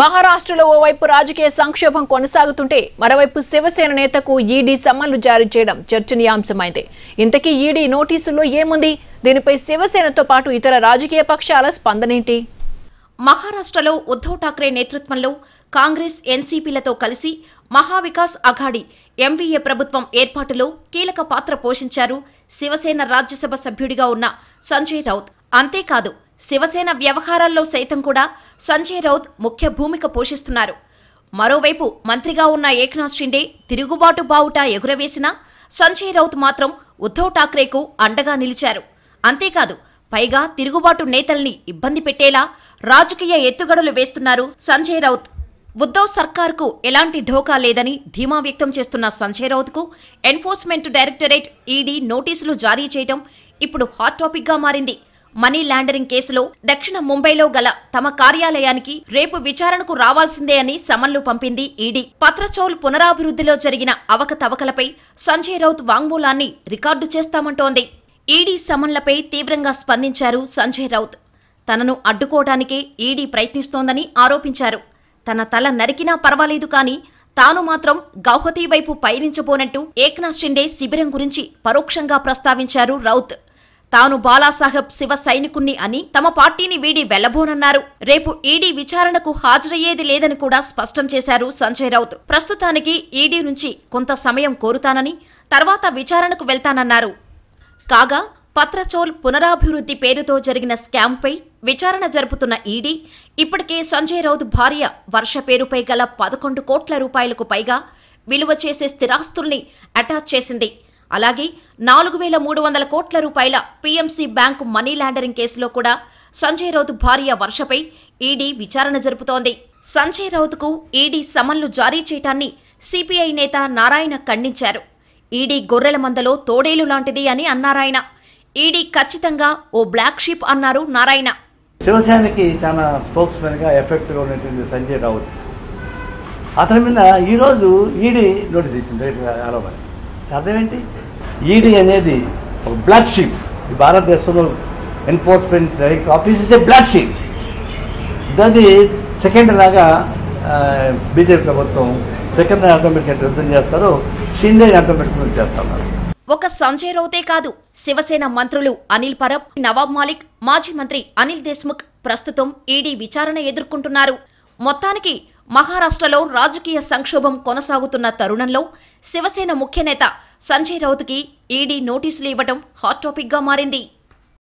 మహారాష్ట్రలో ఓవైపు రాజకీయ సంక్షోభం కొనసాగుతుంటే మరోవైపు శివసేన నేతకు ఈడీ సమ్మన్లు జారీ చేయడం చర్చనీయాంశమైంది ఇంతకీ ఈడీ నోటీసుల్లో ఏముంది దీనిపై శివసేనతో పాటు ఇతర రాజకీయ పక్షాల స్పందనేంటి మహారాష్ట్రలో ఉద్ధవ్ ఠాక్రే నేతృత్వంలో కాంగ్రెస్ ఎన్సీపీలతో కలిసి మహావికాస్ అఘాడి ఎంవీఏ ప్రభుత్వం ఏర్పాటులో కీలక పాత్ర పోషించారు శివసేన రాజ్యసభ సభ్యుడిగా ఉన్న సంజయ్ రౌత్ అంతేకాదు శివసేన వ్యవహారాల్లో సైతం కూడా సంజయ్ రౌత్ ముఖ్య భూమిక పోషిస్తున్నారు మరోవైపు మంత్రిగా ఉన్న ఏక్నాథ్ షిండే తిరుగుబాటు బావుట ఎగురవేసినా సంజయ్ రౌత్ మాత్రం ఉద్ధవ్ ఠాక్రేకు అండగా నిలిచారు అంతేకాదు పైగా తిరుగుబాటు నేతల్ని ఇబ్బంది పెట్టేలా రాజకీయ ఎత్తుగడలు వేస్తున్నారు సంజయ్ రౌత్ ఉద్ధవ్ సర్కార్కు ఎలాంటి ఢోకా లేదని ధీమా వ్యక్తం చేస్తున్న సంజయ్ రౌత్కు ఎన్ఫోర్స్మెంట్ డైరెక్టరేట్ ఈడీ నోటీసులు జారీ చేయడం ఇప్పుడు హాట్ టాపిక్గా మారింది మనీ లాండరింగ్ కేసులో దక్షిణ ముంబైలో గల తమ కార్యాలయానికి రేపు విచారణకు రావాల్సిందే అని సమన్లు పంపింది ఈడీ పత్రచౌల్ పునరాభివృద్ధిలో జరిగిన అవకతవకలపై సంజయ్ రౌత్ వాంగ్మూలాన్ని రికార్డు చేస్తామంటోంది ఈడీ సమన్లపై తీవ్రంగా స్పందించారు సంజయ్ రౌత్ తనను అడ్డుకోవడానికే ఈడీ ప్రయత్నిస్తోందని ఆరోపించారు తన తల నరికినా పర్వాలేదు కానీ తాను మాత్రం గౌహతి వైపు పయనించబోనట్టు ఏక్నాథ్ షిండే శిబిరం గురించి పరోక్షంగా ప్రస్తావించారు రౌత్ తాను బాలాసాహెబ్ శివ సైనికుణ్ణి అని తమ పార్టీని వీడి వెళ్లబోనన్నారు రేపు ఈడీ విచారణకు హాజరయ్యేది లేదని కూడా స్పష్టం చేశారు సంజయ్ రౌత్ ప్రస్తుతానికి ఈడీ నుంచి కొంత సమయం కోరుతానని తర్వాత విచారణకు వెళ్తానన్నారు కాగా పత్రచోల్ పునరాభివృద్ధి పేరుతో జరిగిన స్కామ్పై విచారణ జరుపుతున్న ఈడీ ఇప్పటికే సంజయ్ రౌత్ భార్య వర్ష పేరుపై గల పదకొండు కోట్ల రూపాయలకు పైగా విలువ చేసే స్థిరాస్తుల్ని అటాచ్ చేసింది అలాగే నాలుగు వేల మూడు వందల కోట్ల రూపాయల పీఎంసీ బ్యాంకు మనీ లాండరింగ్ కేసులో కూడా సంజయ్ రౌత్ భార్య వర్షపై ఈడీ విచారణ జరుపుతోంది సంజయ్ రౌత్కు ఈడీ సమన్లు జారీ చేయటాన్ని సిపిఐ నేత నారాయణ ఖండించారు ఈడీ గొర్రెల మందలో తోడేలు లాంటిది అని అన్నారాయణ ఈడీ ఖచ్చితంగా ఓ బ్లాక్ షీప్ అన్నారు నారాయణ శివసేనకి చాలా స్పోక్స్ మెన్గా ఎఫెక్ట్గా ఉన్నటువంటి సంజయ్ రౌత్ అతని మీద ఈరోజు ఈడీ నోటీస్ ఇచ్చింది ఆరోపణ అర్థం ఏంటి ఈడీ e అనేది ఒక బ్లాక్ షీప్ ఈ భారతదేశంలో enforcement director office is a black sheep దాన్ని సెకండ్ లాగా బీజేపీ ప్రభుత్వం సెకండ్ ఆటోమేటిక్ యుద్ధం చేస్తారు షిండే ఆటోమేటిక్ చేస్తున్నారు ఒక సంజయ్ రౌతే కాదు శివసేన మంత్రులు అనిల్ పరబ్ నవాబ్ మాలిక్ మాజీ మంత్రి అనిల్ దేశ్ముఖ్ ప్రస్తుతం ఈడీ e విచారణ ఎదుర్కొంటున్నారు మొత్తానికి మహారాష్ట్రలో రాజకీయ సంక్షోభం కొనసాగుతున్న తరుణంలో శివసేన ముఖ్యనేత సంజయ్ రౌత్కి ఈడీ నోటీసులు ఇవ్వటం హాట్ టాపిక్గా మారింది